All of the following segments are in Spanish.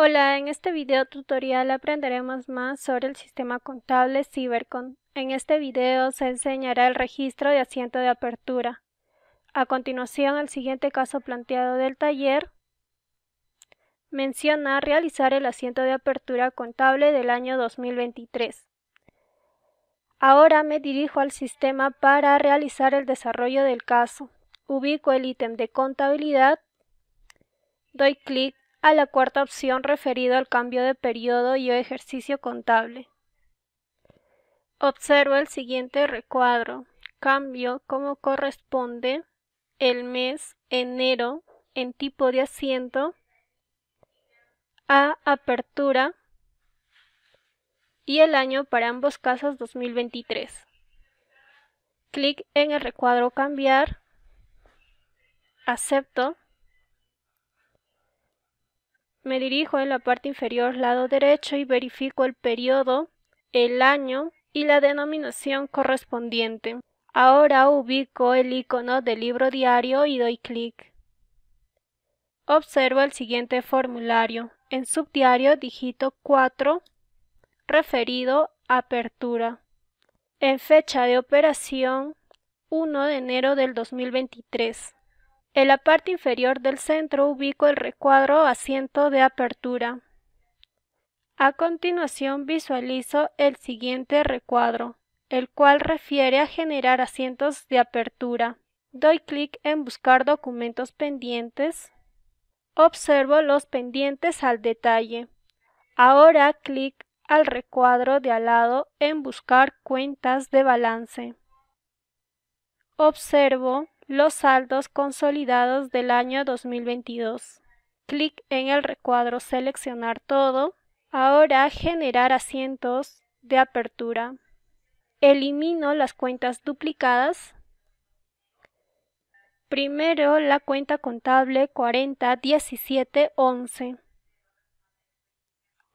Hola, en este video tutorial aprenderemos más sobre el sistema contable Cybercon. En este video se enseñará el registro de asiento de apertura. A continuación, el siguiente caso planteado del taller menciona realizar el asiento de apertura contable del año 2023. Ahora me dirijo al sistema para realizar el desarrollo del caso. Ubico el ítem de contabilidad, doy clic a la cuarta opción referido al cambio de periodo y ejercicio contable. Observo el siguiente recuadro. Cambio como corresponde el mes enero en tipo de asiento a apertura y el año para ambos casos 2023. Clic en el recuadro cambiar, acepto me dirijo en la parte inferior lado derecho y verifico el periodo, el año y la denominación correspondiente. Ahora ubico el icono del libro diario y doy clic. Observo el siguiente formulario. En subdiario digito 4, referido apertura. En fecha de operación 1 de enero del 2023. En la parte inferior del centro ubico el recuadro asiento de apertura. A continuación visualizo el siguiente recuadro, el cual refiere a generar asientos de apertura. Doy clic en Buscar documentos pendientes. Observo los pendientes al detalle. Ahora clic al recuadro de al lado en Buscar cuentas de balance. Observo los saldos consolidados del año 2022. Clic en el recuadro Seleccionar todo. Ahora Generar asientos de apertura. Elimino las cuentas duplicadas. Primero la cuenta contable 401711.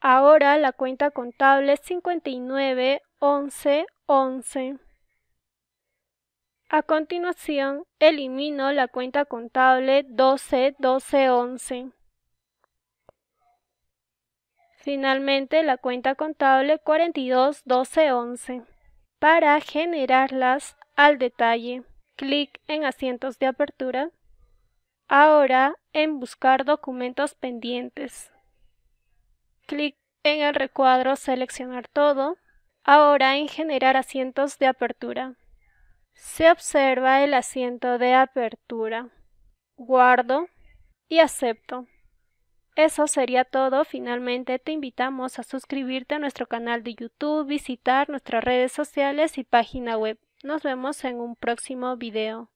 Ahora la cuenta contable 591111. A continuación, elimino la cuenta contable 12-12-11. Finalmente, la cuenta contable 42-12-11. Para generarlas al detalle, clic en asientos de apertura. Ahora, en Buscar documentos pendientes. Clic en el recuadro Seleccionar todo. Ahora en Generar asientos de apertura. Se observa el asiento de apertura. Guardo y acepto. Eso sería todo. Finalmente te invitamos a suscribirte a nuestro canal de YouTube, visitar nuestras redes sociales y página web. Nos vemos en un próximo video.